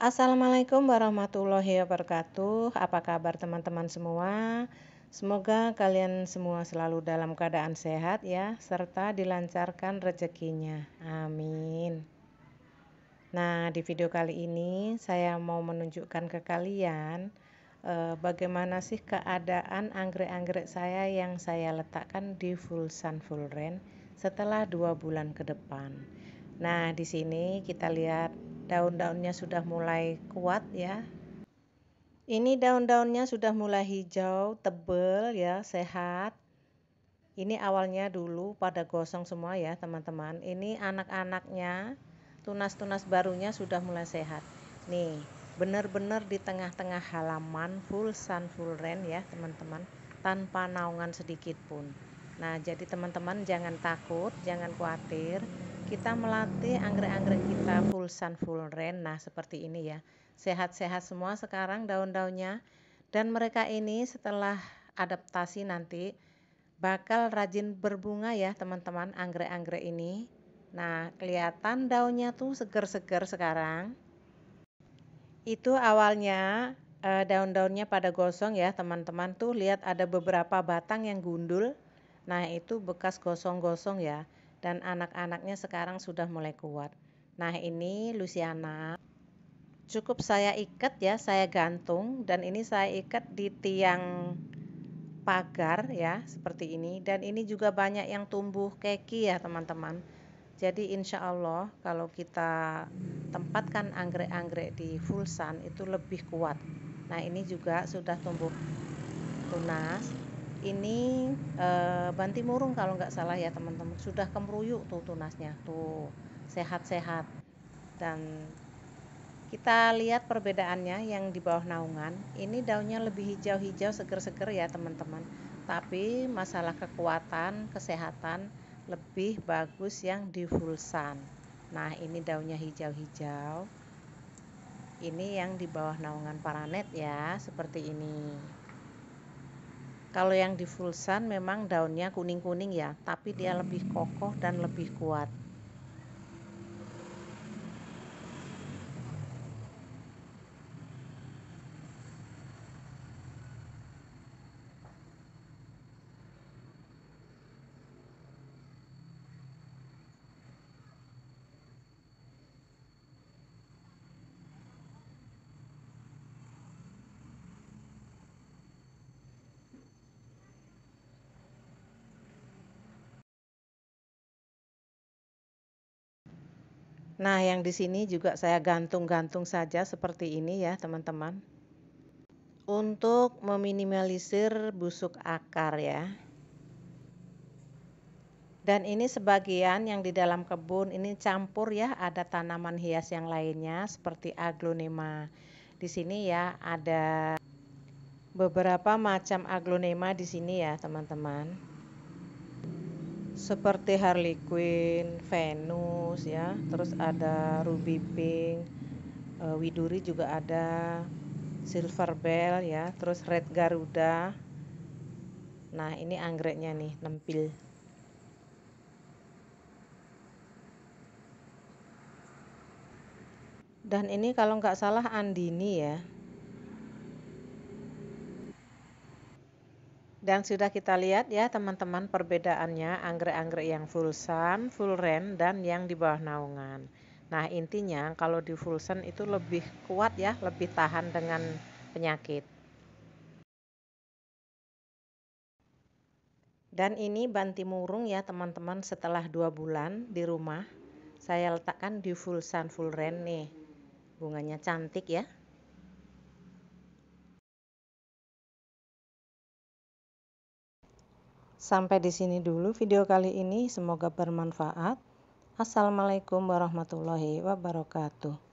Assalamualaikum warahmatullahi wabarakatuh. Apa kabar teman-teman semua? Semoga kalian semua selalu dalam keadaan sehat ya, serta dilancarkan rezekinya. Amin. Nah, di video kali ini saya mau menunjukkan ke kalian eh, bagaimana sih keadaan anggrek-anggrek saya yang saya letakkan di full sun full rain setelah dua bulan ke depan. Nah, di sini kita lihat daun-daunnya sudah mulai kuat ya ini daun-daunnya sudah mulai hijau tebel ya sehat ini awalnya dulu pada gosong semua ya teman-teman ini anak-anaknya tunas-tunas barunya sudah mulai sehat nih benar-benar di tengah-tengah halaman full sun full rain ya teman-teman tanpa naungan sedikit pun nah jadi teman-teman jangan takut jangan khawatir kita melatih anggrek-anggrek kita full sun full rain nah seperti ini ya sehat-sehat semua sekarang daun-daunnya dan mereka ini setelah adaptasi nanti bakal rajin berbunga ya teman-teman anggrek-anggrek ini nah kelihatan daunnya tuh seger-seger sekarang itu awalnya eh, daun-daunnya pada gosong ya teman-teman tuh lihat ada beberapa batang yang gundul nah itu bekas gosong-gosong ya dan anak-anaknya sekarang sudah mulai kuat. Nah, ini Luciana. Cukup saya ikat ya, saya gantung dan ini saya ikat di tiang pagar ya, seperti ini. Dan ini juga banyak yang tumbuh keki ya, teman-teman. Jadi insya Allah kalau kita tempatkan anggrek-anggrek di full sun itu lebih kuat. Nah ini juga sudah tumbuh tunas ini e, banti murung kalau nggak salah ya teman-teman sudah kemruyuk tuh tunasnya tuh sehat-sehat dan kita lihat perbedaannya yang di bawah naungan ini daunnya lebih hijau-hijau seger-seger ya teman-teman tapi masalah kekuatan kesehatan lebih bagus yang di sun nah ini daunnya hijau-hijau ini yang di bawah naungan paranet ya seperti ini kalau yang di Fulsan memang daunnya kuning-kuning ya, tapi dia lebih kokoh dan lebih kuat. Nah, yang di sini juga saya gantung-gantung saja seperti ini ya, teman-teman. Untuk meminimalisir busuk akar ya. Dan ini sebagian yang di dalam kebun ini campur ya, ada tanaman hias yang lainnya seperti aglonema. Di sini ya ada beberapa macam aglonema di sini ya, teman-teman seperti Harley Quinn, Venus ya, terus ada Ruby Pink, eh, Widuri juga ada Silver Bell ya, terus Red Garuda. Nah, ini anggreknya nih, nempil. Dan ini kalau nggak salah Andini ya, Dan sudah kita lihat ya teman-teman perbedaannya anggrek-anggrek yang full sun, full rain dan yang di bawah naungan. Nah intinya kalau di full sun itu lebih kuat ya, lebih tahan dengan penyakit. Dan ini banti murung ya teman-teman setelah dua bulan di rumah. Saya letakkan di full sun, full rain nih. Bunganya cantik ya. Sampai di sini dulu video kali ini, semoga bermanfaat. Assalamualaikum warahmatullahi wabarakatuh.